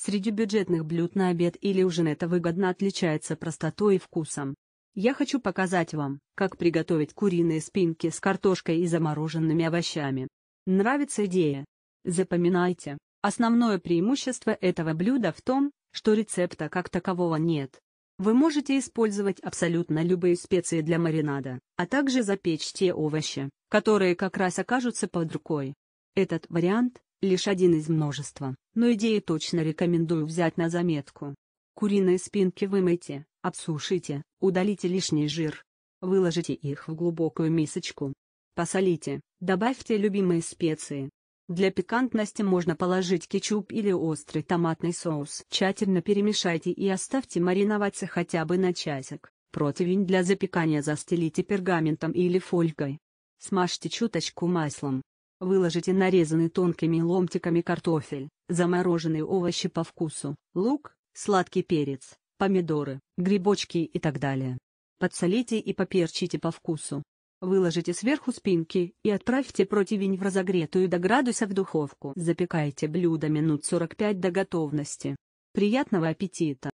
Среди бюджетных блюд на обед или ужин это выгодно отличается простотой и вкусом. Я хочу показать вам, как приготовить куриные спинки с картошкой и замороженными овощами. Нравится идея? Запоминайте, основное преимущество этого блюда в том, что рецепта как такового нет. Вы можете использовать абсолютно любые специи для маринада, а также запечь те овощи, которые как раз окажутся под рукой. Этот вариант лишь один из множества, но идеи точно рекомендую взять на заметку. Куриные спинки вымойте, обсушите, удалите лишний жир. Выложите их в глубокую мисочку. Посолите, добавьте любимые специи. Для пикантности можно положить кетчуп или острый томатный соус. Тщательно перемешайте и оставьте мариноваться хотя бы на часик. Противень для запекания застелите пергаментом или фольгой. Смажьте чуточку маслом, Выложите нарезанный тонкими ломтиками картофель, замороженные овощи по вкусу, лук, сладкий перец, помидоры, грибочки и так далее. Подсолите и поперчите по вкусу. Выложите сверху спинки и отправьте противень в разогретую до градуса в духовку. Запекайте блюдо минут 45 до готовности. Приятного аппетита!